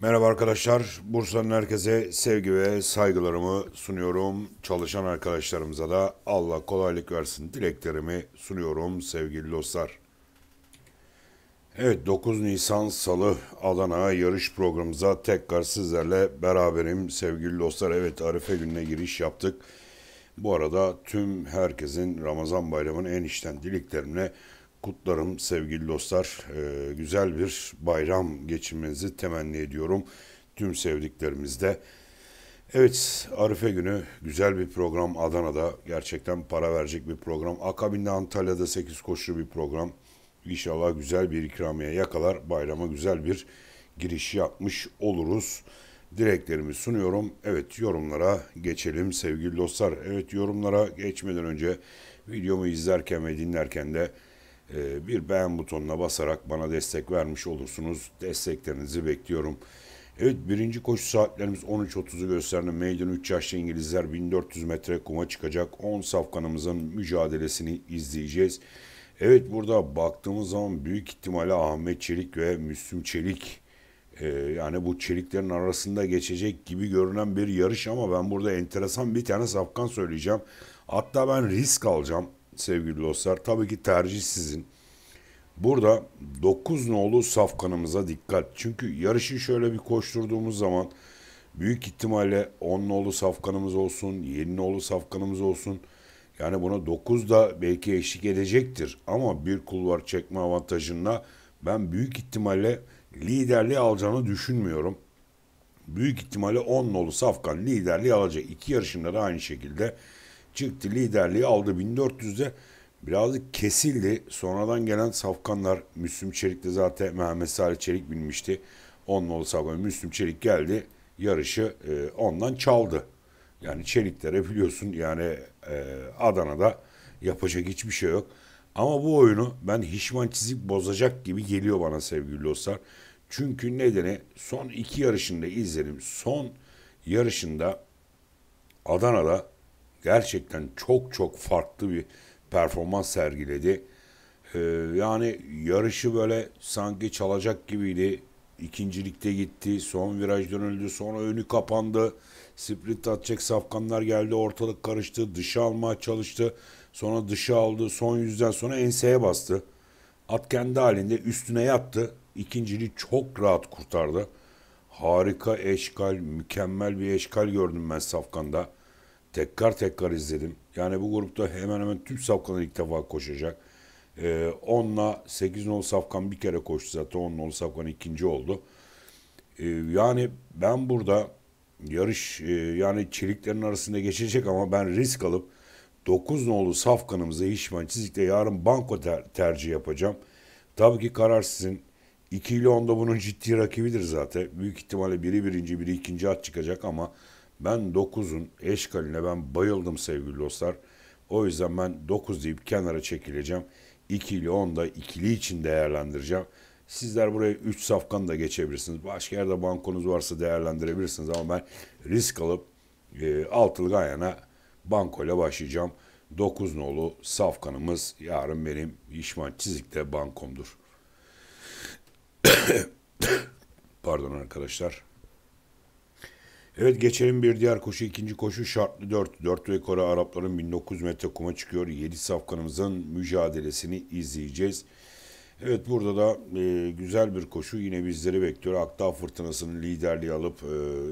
Merhaba arkadaşlar. Bursa'nın herkese sevgi ve saygılarımı sunuyorum. Çalışan arkadaşlarımıza da Allah kolaylık versin dileklerimi sunuyorum sevgili dostlar. Evet 9 Nisan Salı Adana yarış programımıza tekrar sizlerle beraberim sevgili dostlar. Evet Arife gününe giriş yaptık. Bu arada tüm herkesin Ramazan bayramının en içten dileklerimle kutlarım sevgili dostlar. E, güzel bir bayram geçirmenizi temenni ediyorum tüm sevdiklerimizde. Evet Arife günü güzel bir program Adana'da gerçekten para verecek bir program. Akabinde Antalya'da 8 koşu bir program. İnşallah güzel bir ikramiye yakalar bayrama güzel bir giriş yapmış oluruz. Dileklerimi sunuyorum. Evet yorumlara geçelim sevgili dostlar. Evet yorumlara geçmeden önce videomu izlerken ve dinlerken de ee, bir beğen butonuna basarak bana destek vermiş olursunuz. Desteklerinizi bekliyorum. Evet birinci koşu saatlerimiz 13.30'u gösterdi. Meydan 3 yaşlı İngilizler 1400 metre kuma çıkacak. 10 safkanımızın mücadelesini izleyeceğiz. Evet burada baktığımız zaman büyük ihtimalle Ahmet Çelik ve Müslüm Çelik e, yani bu çeliklerin arasında geçecek gibi görünen bir yarış ama ben burada enteresan bir tane safkan söyleyeceğim. Hatta ben risk alacağım sevgili dostlar. Tabii ki tercih sizin. Burada 9 nolu safkanımıza dikkat. Çünkü yarışı şöyle bir koşturduğumuz zaman büyük ihtimalle 10 nolu safkanımız olsun, 7 nolu safkanımız olsun. Yani buna 9 da belki eşlik edecektir. Ama bir kulvar çekme avantajında ben büyük ihtimalle liderliği alacağını düşünmüyorum. Büyük ihtimalle 10 nolu safkan liderliği alacak. İki yarışında da aynı şekilde çıktı liderliği aldı 1400'de birazcık kesildi. Sonradan gelen safkanlar Müslüm Çelik de zaten Mehmet Salih Çelik binmişti. Onunla oldu safkan. Müslüm Çelik geldi yarışı e, ondan çaldı. Yani Çeliklere biliyorsun yani e, Adana'da yapacak hiçbir şey yok. Ama bu oyunu ben Hişman Çizik bozacak gibi geliyor bana sevgili dostlar. Çünkü nedeni son iki yarışında izledim. Son yarışında Adana'da gerçekten çok çok farklı bir performans sergiledi. Ee, yani yarışı böyle sanki çalacak gibiydi. İkincilikte gitti, son viraj dönüldü, sonra önü kapandı. Sprint atacak safkanlar geldi, ortalık karıştı, dışı almaya çalıştı. Sonra dışı aldı, son yüzden sonra enseye bastı. At kendi halinde üstüne yattı. İkinciliği çok rahat kurtardı. Harika eşkal, mükemmel bir eşkal gördüm ben Safkan'da. Tekrar tekrar izledim. Yani bu grupta hemen hemen tüm safkalar ilk defa koşacak. Ee, onunla 8 nolu safkan bir kere koştu zaten. 10 nolu safkan ikinci oldu. Ee, yani ben burada yarış e, yani çeliklerin arasında geçecek ama ben risk alıp 9 nolu safkanımızı Hişman Çizik'te yarın banko ter- tercih yapacağım. Tabii ki karar sizin. 2 ile 10'da bunun ciddi rakibidir zaten. Büyük ihtimalle biri birinci, biri ikinci at çıkacak ama ben 9'un eşkaline ben bayıldım sevgili dostlar. O yüzden ben 9 deyip kenara çekileceğim. 2 ile 10 da ikili için değerlendireceğim. Sizler buraya 3 safkan da geçebilirsiniz. Başka yerde bankonuz varsa değerlendirebilirsiniz ama ben risk alıp e, altılı gayana bankoyla başlayacağım. 9 nolu safkanımız yarın benim işman çizikte bankomdur. Pardon arkadaşlar. Evet geçelim bir diğer koşu. ikinci koşu şartlı 4. 4 rekoru Arapların 1900 metre kuma çıkıyor. 7 safkanımızın mücadelesini izleyeceğiz. Evet burada da e, güzel bir koşu yine bizleri bekliyor. Akdağ fırtınasının liderliği alıp e,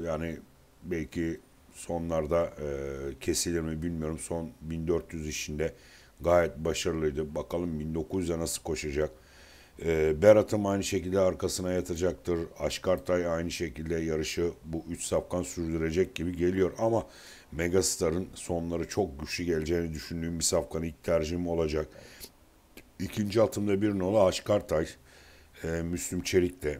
yani belki sonlarda e, kesilir mi bilmiyorum. Son 1400 işinde gayet başarılıydı. Bakalım 1900'e nasıl koşacak. Ee, Berat'ım aynı şekilde arkasına yatacaktır. Aşkartay aynı şekilde yarışı bu üç safkan sürdürecek gibi geliyor. Ama Megastar'ın sonları çok güçlü geleceğini düşündüğüm bir safkan ilk tercihim olacak. İkinci atımda bir nola Aşkartay. E, Müslüm Çelik de.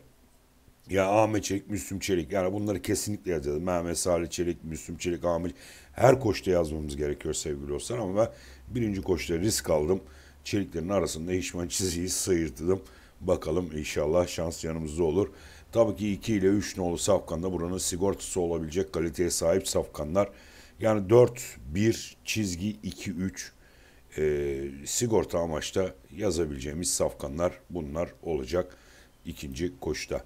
Ya Ahmet Çelik, Müslüm Çelik. Yani bunları kesinlikle yazacağız. Mehmet Salih Çelik, Müslüm Çelik, Ahmet. Her koşta yazmamız gerekiyor sevgili dostlar ama ben birinci koşta risk aldım çeliklerin arasında heşman çiziyi sıyırdım. Bakalım inşallah şans yanımızda olur. Tabii ki 2 ile 3 nolu safkanda buranın sigortası olabilecek kaliteye sahip safkanlar. Yani 4, 1, çizgi 2, 3 e, sigorta amaçta yazabileceğimiz safkanlar bunlar olacak ikinci koşuda.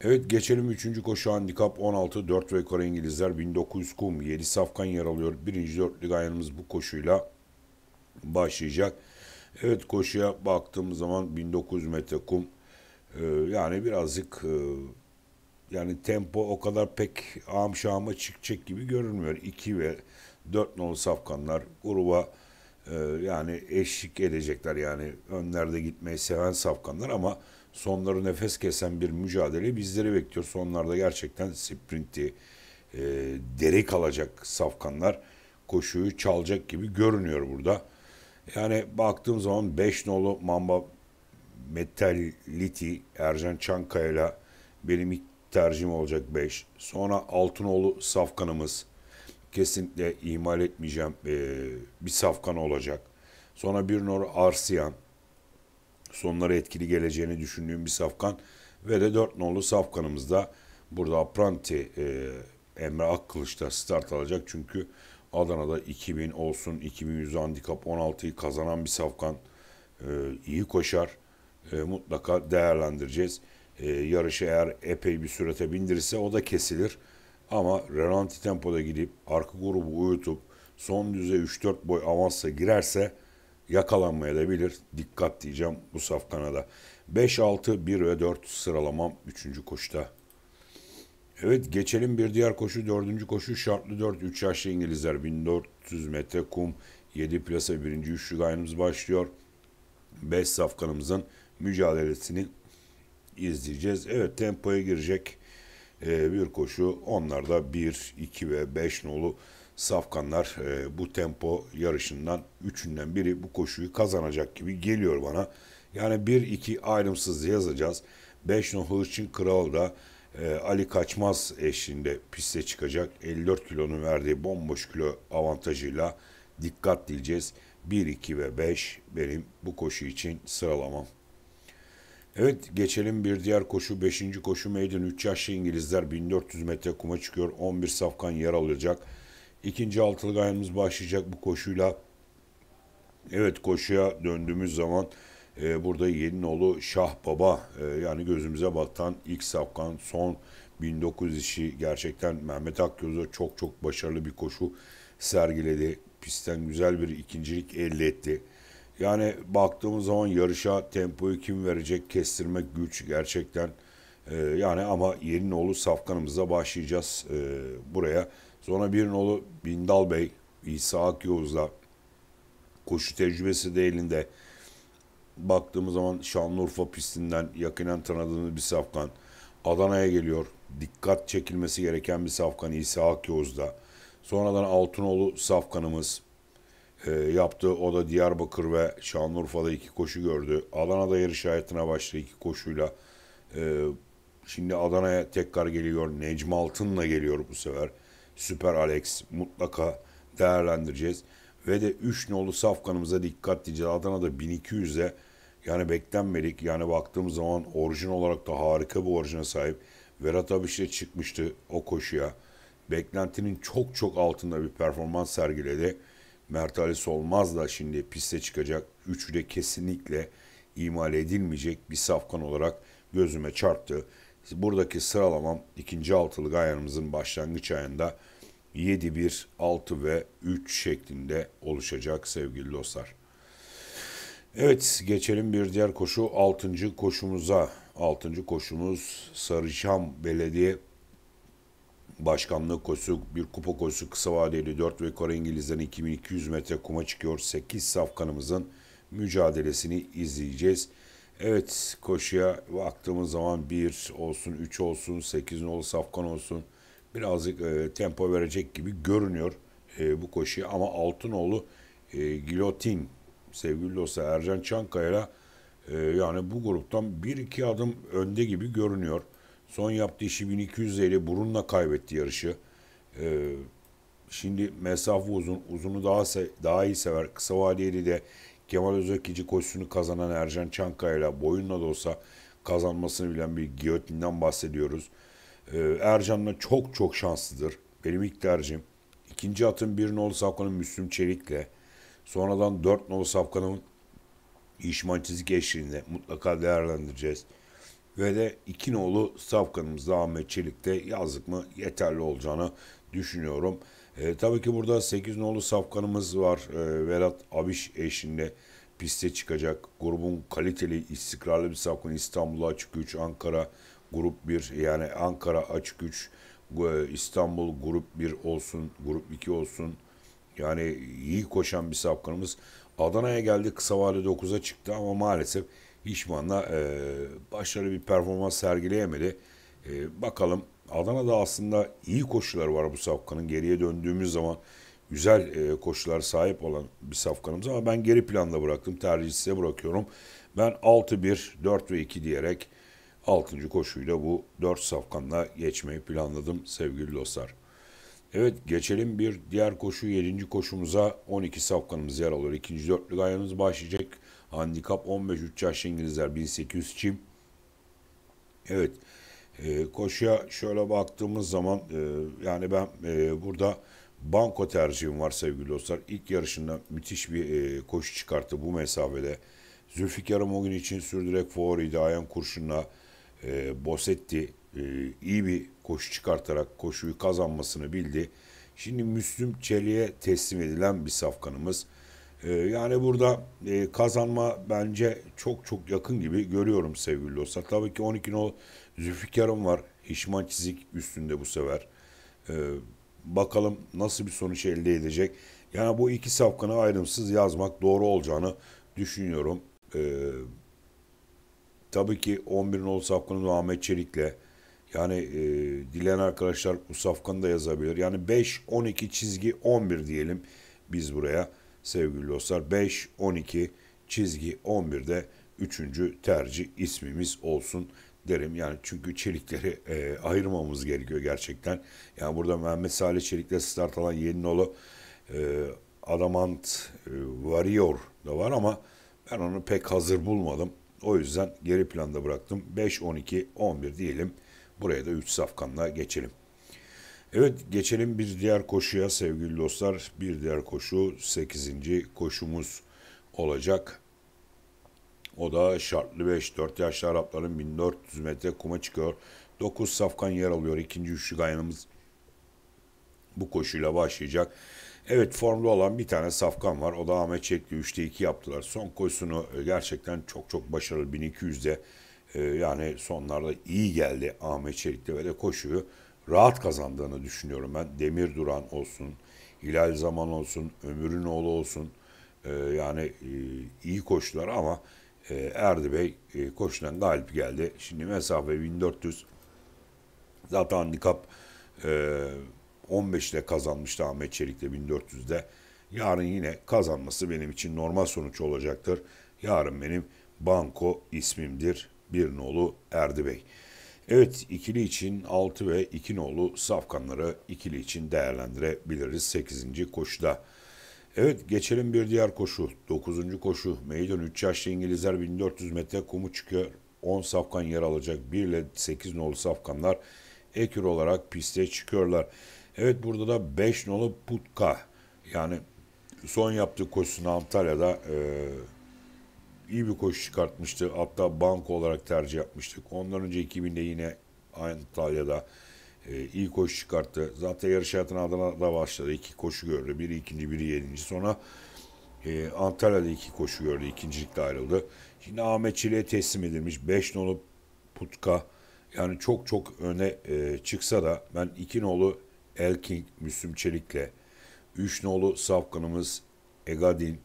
Evet geçelim üçüncü koşu handikap 16 4 ve Kore İngilizler 1900 kum 7 safkan yer alıyor. Birinci dörtlük ayarımız bu koşuyla başlayacak. Evet koşuya baktığım zaman 1900 metre kum ee, yani birazcık e, yani tempo o kadar pek ağam şahıma çıkacak gibi görünmüyor. 2 ve 4 nolu safkanlar gruba e, yani eşlik edecekler yani önlerde gitmeyi seven safkanlar ama sonları nefes kesen bir mücadele bizleri bekliyor. Sonlarda gerçekten sprinti e, deri kalacak safkanlar koşuyu çalacak gibi görünüyor burada. Yani baktığım zaman 5 nolu Mamba Metalliti Ercan Çankaya'yla benim ilk tercihim olacak 5. Sonra nolu Safkan'ımız kesinlikle ihmal etmeyeceğim bir Safkan olacak. Sonra bir nolu Arsiyan sonları etkili geleceğini düşündüğüm bir Safkan ve de 4 nolu Safkan'ımız da burada Apranti Emre Akkılıç start alacak çünkü Adana'da 2000 olsun 2100 handikap 16'yı kazanan bir safkan e, iyi koşar. E, mutlaka değerlendireceğiz. E, yarışı eğer epey bir sürete bindirirse o da kesilir. Ama Relanti tempoda gidip arka grubu uyutup son düze 3-4 boy avansa girerse yakalanmaya da bilir. Dikkat diyeceğim bu safkana da. 5, 6, 1 ve 4 sıralamam 3. koşuda. Evet geçelim bir diğer koşu dördüncü koşu şartlı dört üç yaşlı İngilizler 1400 metre kum 7 plasa birinci üçlü gayrımız başlıyor. 5 safkanımızın mücadelesini izleyeceğiz. Evet tempoya girecek e, bir koşu. Onlar da 1, 2 ve 5 nolu safkanlar e, bu tempo yarışından üçünden biri bu koşuyu kazanacak gibi geliyor bana. Yani 1-2 ayrımsız yazacağız. 5 nolu için kral da ee, Ali Kaçmaz eşliğinde piste çıkacak. 54 kilonun verdiği bomboş kilo avantajıyla dikkat dileceğiz. 1, 2 ve 5 benim bu koşu için sıralamam. Evet geçelim bir diğer koşu 5. koşu meydan 3 yaşlı İngilizler 1400 metre kuma çıkıyor. 11 safkan yer alacak. İkinci altılı gayemiz başlayacak bu koşuyla. Evet koşuya döndüğümüz zaman e, burada Yeninoğlu Şah Baba e, yani gözümüze batan ilk safkan son 1900 işi gerçekten Mehmet Akgöz'e çok çok başarılı bir koşu sergiledi. Pistten güzel bir ikincilik elde etti. Yani baktığımız zaman yarışa tempoyu kim verecek kestirmek güç gerçekten. E, yani ama yeni Yeninoğlu safkanımıza başlayacağız e, buraya. Sonra bir Birinoğlu Bindal Bey, İsa Akyoz'la koşu tecrübesi de elinde baktığımız zaman Şanlıurfa pistinden yakinen tanıdığımız bir safkan. Adana'ya geliyor. Dikkat çekilmesi gereken bir safkan İsa Akyoz'da. Sonradan Altınoğlu safkanımız e, yaptı. O da Diyarbakır ve Şanlıurfa'da iki koşu gördü. Adana'da yarış hayatına başladı iki koşuyla. E, şimdi Adana'ya tekrar geliyor. Necmi Altın'la geliyor bu sefer. Süper Alex mutlaka değerlendireceğiz. Ve de 3 nolu safkanımıza dikkat diyeceğiz. Adana'da 1200'e yani beklenmedik. Yani baktığım zaman orijin olarak da harika bir orijine sahip. Verat Abiş de çıkmıştı o koşuya. Beklentinin çok çok altında bir performans sergiledi. Mert Ali Solmaz da şimdi piste çıkacak. Üçü de kesinlikle imal edilmeyecek bir safkan olarak gözüme çarptı. Buradaki sıralamam ikinci altılı gayanımızın başlangıç ayında 7, 1, 6 ve 3 şeklinde oluşacak sevgili dostlar. Evet geçelim bir diğer koşu altıncı koşumuza. altıncı koşumuz Sarıçam Belediye Başkanlığı koşusu bir kupa koşusu kısa vadeli 4 ve Kore İngilizlerin 2200 metre kuma çıkıyor. 8 safkanımızın mücadelesini izleyeceğiz. Evet koşuya baktığımız zaman 1 olsun 3 olsun 8 nolu safkan olsun birazcık e, tempo verecek gibi görünüyor e, bu koşuya ama Altınoğlu e, gilotin sevgili dostlar Ercan Çankaya'yla e, yani bu gruptan bir iki adım önde gibi görünüyor. Son yaptığı işi 1200 ile burunla kaybetti yarışı. E, şimdi mesafe uzun, uzunu daha se daha iyi sever. Kısa vadeli de Kemal Özekici koşusunu kazanan Ercan Çankaya'yla boyunla da olsa kazanmasını bilen bir giyotinden bahsediyoruz. Ee, Ercan'la çok çok şanslıdır. Benim ilk tercihim. İkinci atın bir nol Sakon'un Müslüm Çelik'le. Sonradan 4 nolu safkanın iş mançizik eşliğinde mutlaka değerlendireceğiz. Ve de 2 nolu safkanımızda Ahmet Çelik'te yazdık mı yeterli olacağını düşünüyorum. E, tabii ki burada 8 nolu safkanımız var. E, Velat Abiş eşliğinde piste çıkacak. Grubun kaliteli, istikrarlı bir safkanı İstanbul'a açık 3, Ankara grup 1 yani Ankara açık 3, e, İstanbul grup 1 olsun, grup 2 olsun. Yani iyi koşan bir sapkınımız Adana'ya geldi kısa vadede 9'a çıktı ama maalesef Hişman'la e, başarılı bir performans sergileyemedi. E, bakalım Adana'da aslında iyi koşular var bu safkanın. Geriye döndüğümüz zaman güzel e, koşular sahip olan bir safkanımız ama ben geri planda bıraktım. Tercihi size bırakıyorum. Ben 6-1, 4 ve 2 diyerek 6. koşuyla bu 4 safkanla geçmeyi planladım sevgili dostlar. Evet geçelim bir diğer koşu yedinci koşumuza 12 safkanımız yer alıyor. İkinci dörtlü gayemiz başlayacak. Handikap 15 3 yaşlı İngilizler 1800 çim. Evet e, koşuya şöyle baktığımız zaman e, yani ben e, burada banko tercihim var sevgili dostlar. İlk yarışında müthiş bir e, koşu çıkarttı bu mesafede. Zülfikar Mogin için sürdürerek favoriydi. Ayan Kurşun'la e, Bosetti e, iyi bir koşu çıkartarak koşuyu kazanmasını bildi. Şimdi Müslüm Çelik'e teslim edilen bir safkanımız. E, yani burada e, kazanma bence çok çok yakın gibi görüyorum sevgili dostlar. Tabii ki 12 no Zülfikar'ım var. Hişman Çizik üstünde bu sefer. Bakalım nasıl bir sonuç elde edecek. Yani bu iki safkanı ayrımsız yazmak doğru olacağını düşünüyorum. Tabii ki 11 nolu safkanı Ahmet Çelik'le yani e, dileyen arkadaşlar usafkan da yazabilir. Yani 5, 12, çizgi 11 diyelim biz buraya sevgili dostlar. 5, 12, çizgi 11'de üçüncü tercih ismimiz olsun derim. Yani çünkü çelikleri e, ayırmamamız gerekiyor gerçekten. Yani burada Mehmet Salih Çelik'le start alan Yeninoğlu e, Adamant e, Warrior da var ama ben onu pek hazır bulmadım. O yüzden geri planda bıraktım. 5, 12, 11 diyelim. Buraya da 3 safkanla geçelim. Evet geçelim bir diğer koşuya sevgili dostlar. Bir diğer koşu 8. koşumuz olacak. O da şartlı 5. 4 yaşlı Arapların 1400 metre kuma çıkıyor. 9 safkan yer alıyor. ikinci üçlük aynamız bu koşuyla başlayacak. Evet formlu olan bir tane safkan var. O da Ahmet Çekli 3'te 2 yaptılar. Son koşusunu gerçekten çok çok başarılı 1200'de e, yani sonlarda iyi geldi Ahmet Çelikte ve de koşuyu rahat kazandığını düşünüyorum ben. Demir Duran olsun, Hilal Zaman olsun, Ömür'ün oğlu olsun e, yani e, iyi koştular ama e, Erdi Bey e, koşudan galip geldi. Şimdi mesafe 1400 zaten handikap e, 15 ile kazanmıştı Ahmet Çelik'le 1400'de. Yarın yine kazanması benim için normal sonuç olacaktır. Yarın benim Banko ismimdir bir nolu Erdi Bey. Evet ikili için 6 ve 2 nolu safkanları ikili için değerlendirebiliriz 8. koşuda. Evet geçelim bir diğer koşu. 9. koşu. Meydan 3 yaşlı İngilizler 1400 metre kumu çıkıyor. 10 safkan yer alacak. 1 ile 8 nolu safkanlar ekür olarak piste çıkıyorlar. Evet burada da 5 nolu Putka yani son yaptığı koşusunu Antalya'da e, iyi bir koşu çıkartmıştı. Hatta banko olarak tercih yapmıştık. Ondan önce 2000'de yine Antalya'da e, iyi koşu çıkarttı. Zaten yarış hayatına Adana'da başladı. İki koşu gördü. Biri ikinci, biri yedinci. Sonra e, Antalya'da iki koşu gördü. İkincilikte ayrıldı. Şimdi Ahmet Çile'ye teslim edilmiş. Beş nolu Putka yani çok çok öne e, çıksa da ben iki nolu Elking Müslüm Çelik'le üç nolu Safkan'ımız Egadin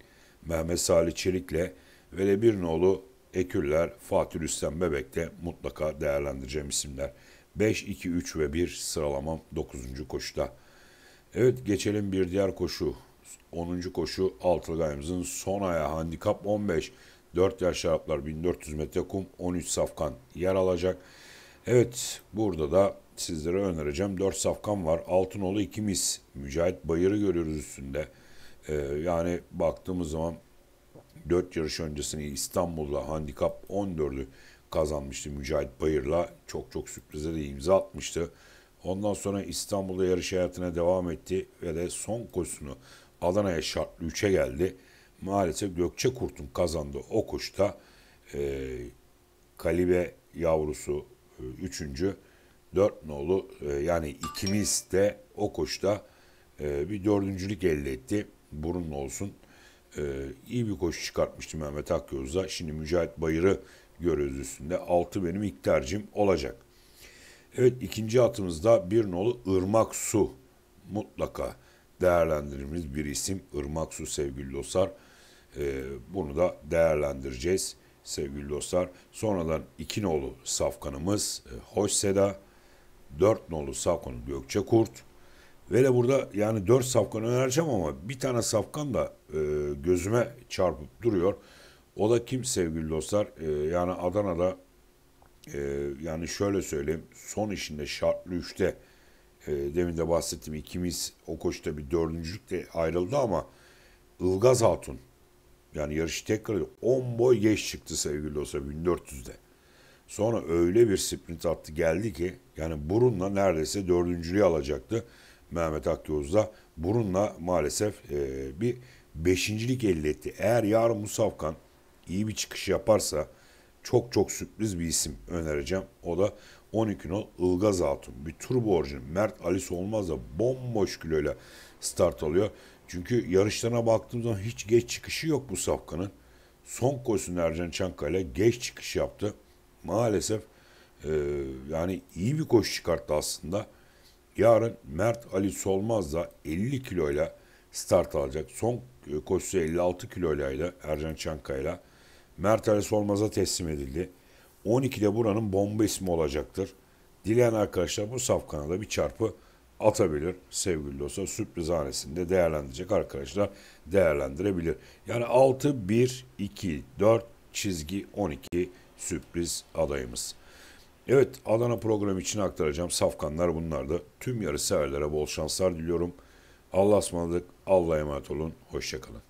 Mehmet Salih Çelik'le Velebirnoğlu, Eküller, Fatih Rüstem Bebek de mutlaka değerlendireceğim isimler. 5, 2, 3 ve 1 sıralamam 9. koşuda. Evet geçelim bir diğer koşu. 10. koşu Altılgay'ımızın son ayağı handikap 15. 4 yaş Araplar 1400 metre kum 13 safkan yer alacak. Evet burada da sizlere önereceğim 4 safkan var. Altınoğlu 2 mis. Mücahit Bayır'ı görüyoruz üstünde. Ee, yani baktığımız zaman 4 yarış öncesini İstanbul'da handikap 14'ü kazanmıştı Mücahit Bayır'la. Çok çok sürprize de imza atmıştı. Ondan sonra İstanbul'da yarış hayatına devam etti ve de son koşusunu Adana'ya şartlı 3'e geldi. Maalesef Gökçe Kurt'un kazandığı o koşuda e, Kalibe yavrusu 3. E, 4 nolu e, yani ikimiz de o koşuda e, bir dördüncülük elde etti. Burun olsun e, iyi bir koşu çıkartmıştı Mehmet Akyoz'da. Şimdi Mücahit Bayır'ı görüyoruz üstünde. Altı benim ilk tercihim olacak. Evet ikinci atımızda bir nolu Irmak Su. Mutlaka değerlendirdiğimiz bir isim Irmak Su sevgili dostlar. E, bunu da değerlendireceğiz sevgili dostlar. Sonradan iki nolu safkanımız e, Hoşseda, Dört nolu safkanı Gökçe Kurt, Hele burada yani dört safkan önereceğim ama bir tane safkan da e, gözüme çarpıp duruyor. O da kim sevgili dostlar? E, yani Adana'da e, yani şöyle söyleyeyim son işinde şartlı üçte e, demin de bahsettim ikimiz o koşta bir dördüncülükle ayrıldı ama Ilgaz Hatun yani yarışı tekrar 10 boy geç çıktı sevgili dostlar 1400'de. Sonra öyle bir sprint attı geldi ki yani burunla neredeyse dördüncülüğü alacaktı. Mehmet Akdoğuz da burunla maalesef e, bir beşincilik elde etti. Eğer yarın Musafkan iyi bir çıkış yaparsa çok çok sürpriz bir isim önereceğim. O da 12 nol Ilgaz Hatun. Bir tur orijin. Mert Alice olmaz da bomboş kiloyla start alıyor. Çünkü yarışlarına baktığım zaman hiç geç çıkışı yok bu Safkan'ın. Son koşusunda Ercan Çankaya geç çıkış yaptı. Maalesef e, yani iyi bir koşu çıkarttı aslında. Yarın Mert Ali Solmaz da 50 kiloyla start alacak. Son e, koşusu 56 kiloyla Ercan Çankaya'yla Mert Ali Solmaz'a teslim edildi. 12'de buranın bomba ismi olacaktır. Dileyen arkadaşlar bu safkana da bir çarpı atabilir sevgili dostlar. Sürpriz hanesinde değerlendirecek arkadaşlar değerlendirebilir. Yani 6, 1, 2, 4, çizgi 12 sürpriz adayımız. Evet Adana programı için aktaracağım safkanlar da. Tüm yarı yarışseverlere bol şanslar diliyorum. Allah'a ısmarladık. Allah'a emanet olun. Hoşçakalın.